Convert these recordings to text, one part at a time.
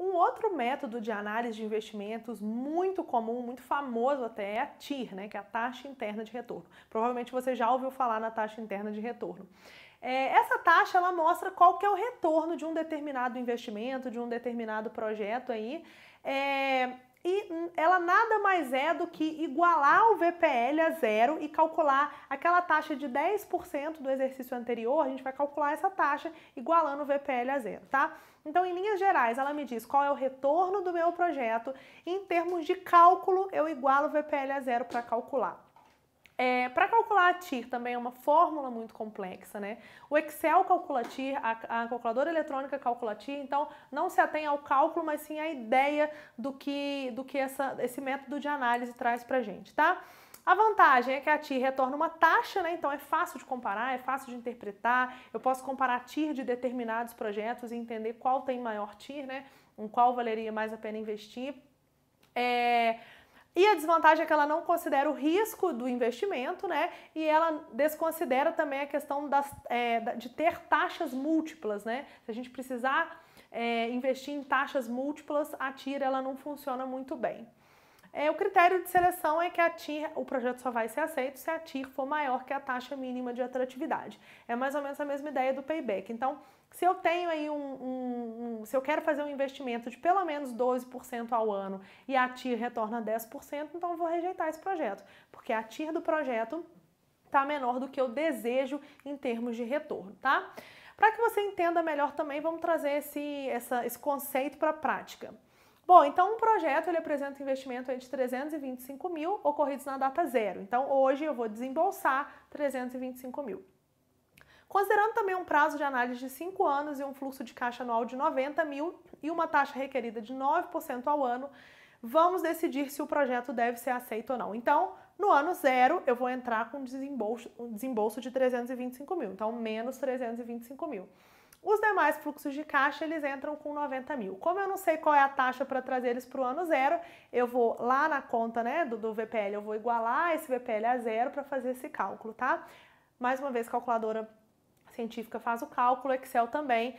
Um outro método de análise de investimentos muito comum, muito famoso até, é a TIR, né, que é a taxa interna de retorno. Provavelmente você já ouviu falar na taxa interna de retorno. É, essa taxa ela mostra qual que é o retorno de um determinado investimento, de um determinado projeto aí, é, e ela nada mais é do que igualar o VPL a zero e calcular aquela taxa de 10% do exercício anterior, a gente vai calcular essa taxa igualando o VPL a zero, tá? Então, em linhas gerais, ela me diz qual é o retorno do meu projeto, em termos de cálculo, eu igualo o VPL a zero para calcular. É, para calcular a TIR também é uma fórmula muito complexa, né? O Excel calcula TIR, a, a calculadora eletrônica calcula TIR, então não se atém ao cálculo, mas sim à ideia do que, do que essa, esse método de análise traz para gente, tá? A vantagem é que a TIR retorna uma taxa, né? Então é fácil de comparar, é fácil de interpretar. Eu posso comparar a TIR de determinados projetos e entender qual tem maior TIR, né? Em qual valeria mais a pena investir. É... E a desvantagem é que ela não considera o risco do investimento, né? E ela desconsidera também a questão das, é, de ter taxas múltiplas, né? Se a gente precisar é, investir em taxas múltiplas, a TIR ela não funciona muito bem. É, o critério de seleção é que a TIR, o projeto só vai ser aceito se a TIR for maior que a taxa mínima de atratividade. É mais ou menos a mesma ideia do payback. Então, se eu tenho aí um, um, um se eu quero fazer um investimento de pelo menos 12% ao ano e a TIR retorna 10%, então eu vou rejeitar esse projeto, porque a TIR do projeto está menor do que eu desejo em termos de retorno, tá? Para que você entenda melhor também, vamos trazer esse, essa, esse conceito para a prática. Bom, então um projeto ele apresenta investimento de 325 mil ocorridos na data zero. Então hoje eu vou desembolsar 325 mil. Considerando também um prazo de análise de 5 anos e um fluxo de caixa anual de 90 mil e uma taxa requerida de 9% ao ano, vamos decidir se o projeto deve ser aceito ou não. Então, no ano zero, eu vou entrar com um desembolso, um desembolso de 325 mil, então menos 325 mil. Os demais fluxos de caixa eles entram com 90 mil. Como eu não sei qual é a taxa para trazer eles para o ano zero, eu vou lá na conta né, do, do VPL, eu vou igualar esse VPL a zero para fazer esse cálculo, tá? Mais uma vez, calculadora científica faz o cálculo, Excel também.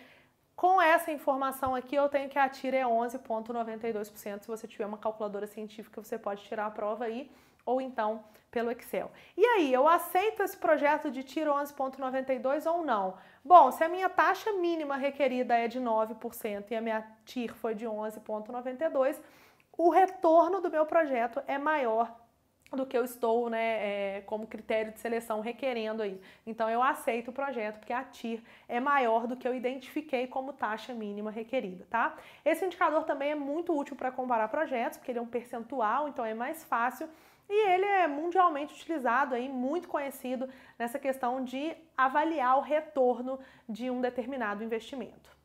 Com essa informação aqui, eu tenho que a tira é 11,92%. Se você tiver uma calculadora científica, você pode tirar a prova aí ou então pelo Excel. E aí, eu aceito esse projeto de tiro 11.92 ou não? Bom, se a minha taxa mínima requerida é de 9% e a minha TIR foi de 11.92, o retorno do meu projeto é maior do que eu estou, né, é, como critério de seleção requerendo aí. Então eu aceito o projeto porque a TIR é maior do que eu identifiquei como taxa mínima requerida, tá? Esse indicador também é muito útil para comparar projetos, porque ele é um percentual, então é mais fácil e ele é mundialmente utilizado aí, muito conhecido nessa questão de avaliar o retorno de um determinado investimento.